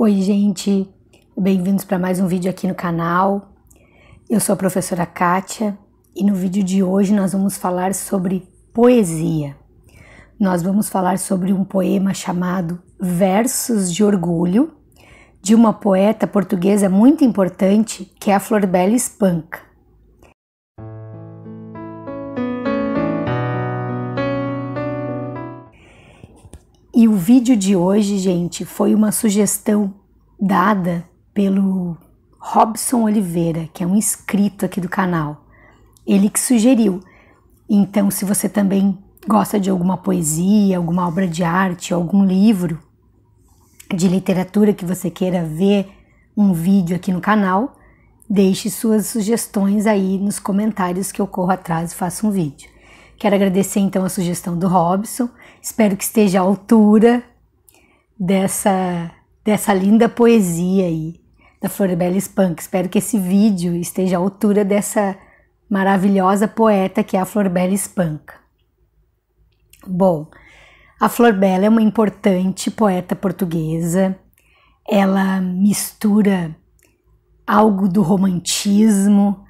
Oi, gente! Bem-vindos para mais um vídeo aqui no canal. Eu sou a professora Kátia e no vídeo de hoje nós vamos falar sobre poesia. Nós vamos falar sobre um poema chamado Versos de Orgulho, de uma poeta portuguesa muito importante que é a Florbela Espanca. E o vídeo de hoje, gente, foi uma sugestão dada pelo Robson Oliveira, que é um inscrito aqui do canal. Ele que sugeriu. Então, se você também gosta de alguma poesia, alguma obra de arte, algum livro de literatura que você queira ver um vídeo aqui no canal, deixe suas sugestões aí nos comentários que eu corro atrás e faço um vídeo. Quero agradecer então a sugestão do Robson. Espero que esteja à altura dessa, dessa linda poesia aí da Floribela Spunk. Espero que esse vídeo esteja à altura dessa maravilhosa poeta que é a Floribela Spunk. Bom, a Florbela é uma importante poeta portuguesa. Ela mistura algo do romantismo,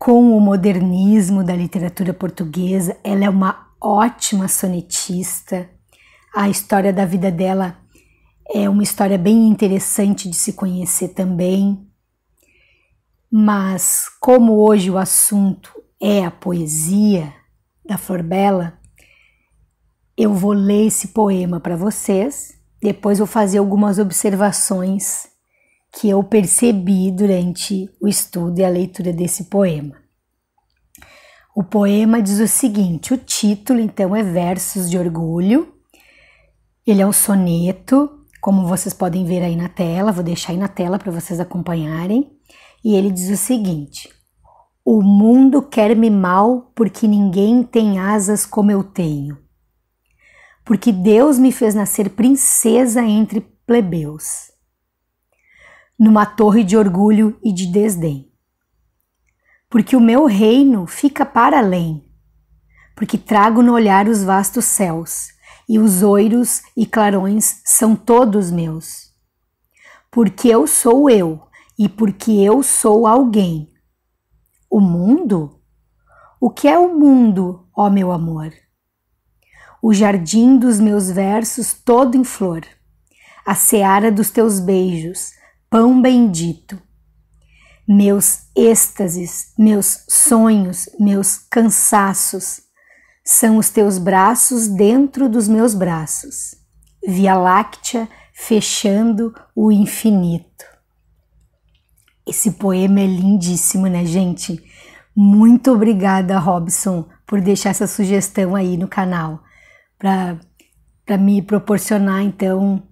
com o modernismo da literatura portuguesa. Ela é uma ótima sonetista. A história da vida dela é uma história bem interessante de se conhecer também. Mas, como hoje o assunto é a poesia da Flor Bela, eu vou ler esse poema para vocês. Depois vou fazer algumas observações que eu percebi durante o estudo e a leitura desse poema. O poema diz o seguinte: o título então é Versos de Orgulho. Ele é um soneto, como vocês podem ver aí na tela, vou deixar aí na tela para vocês acompanharem. E ele diz o seguinte: O mundo quer-me mal porque ninguém tem asas como eu tenho. Porque Deus me fez nascer princesa entre plebeus numa torre de orgulho e de desdém. Porque o meu reino fica para além, porque trago no olhar os vastos céus, e os oiros e clarões são todos meus. Porque eu sou eu, e porque eu sou alguém. O mundo? O que é o mundo, ó meu amor? O jardim dos meus versos todo em flor, a seara dos teus beijos, pão bendito. Meus êxtases, meus sonhos, meus cansaços são os teus braços dentro dos meus braços. Via Láctea fechando o infinito. Esse poema é lindíssimo, né, gente? Muito obrigada, Robson, por deixar essa sugestão aí no canal, para me proporcionar, então,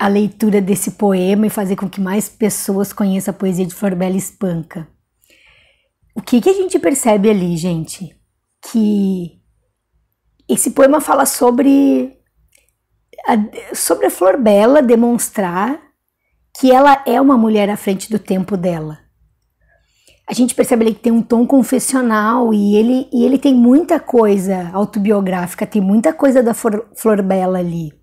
a leitura desse poema e fazer com que mais pessoas conheçam a poesia de Florbela Espanca. O que, que a gente percebe ali, gente? Que esse poema fala sobre a, sobre a Flor Bela demonstrar que ela é uma mulher à frente do tempo dela. A gente percebe ali que tem um tom confessional e ele, e ele tem muita coisa autobiográfica, tem muita coisa da Flor, Flor Bela ali.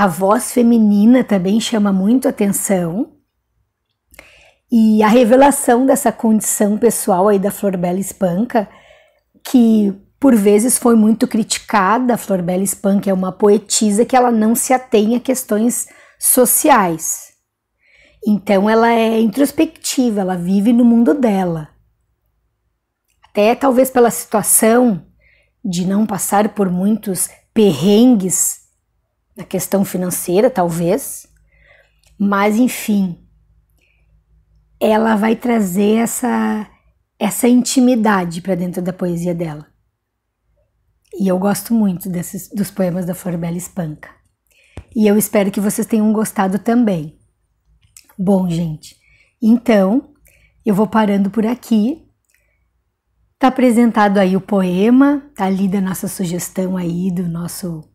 A voz feminina também chama muito atenção. E a revelação dessa condição pessoal aí da Florbela Espanca, que por vezes foi muito criticada, a Florbela Espanca é uma poetisa que ela não se atém a questões sociais. Então ela é introspectiva, ela vive no mundo dela. Até talvez pela situação de não passar por muitos perrengues na questão financeira, talvez, mas enfim, ela vai trazer essa essa intimidade para dentro da poesia dela. E eu gosto muito desses, dos poemas da Florbela Espanca. E eu espero que vocês tenham gostado também. Bom, gente, então eu vou parando por aqui. Tá apresentado aí o poema, tá lida a nossa sugestão aí do nosso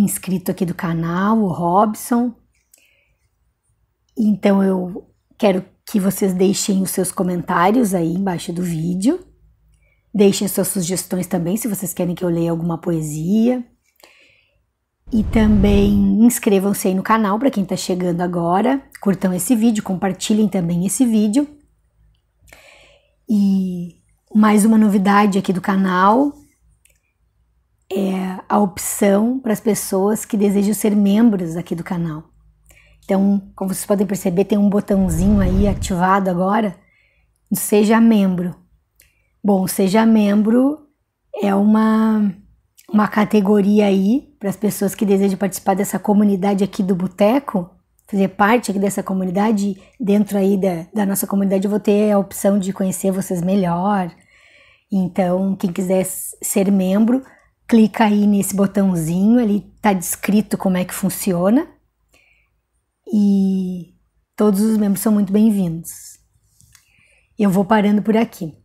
inscrito aqui do canal, o Robson. Então eu quero que vocês deixem os seus comentários aí embaixo do vídeo. Deixem suas sugestões também, se vocês querem que eu leia alguma poesia. E também inscrevam-se aí no canal para quem está chegando agora. Curtam esse vídeo, compartilhem também esse vídeo. E mais uma novidade aqui do canal é, a opção para as pessoas que desejam ser membros aqui do canal. Então, como vocês podem perceber, tem um botãozinho aí ativado agora, seja membro. Bom, seja membro é uma uma categoria aí para as pessoas que desejam participar dessa comunidade aqui do Boteco, fazer parte aqui dessa comunidade, dentro aí da, da nossa comunidade eu vou ter a opção de conhecer vocês melhor. Então, quem quiser ser membro, clica aí nesse botãozinho, ele está descrito como é que funciona e todos os membros são muito bem-vindos. Eu vou parando por aqui.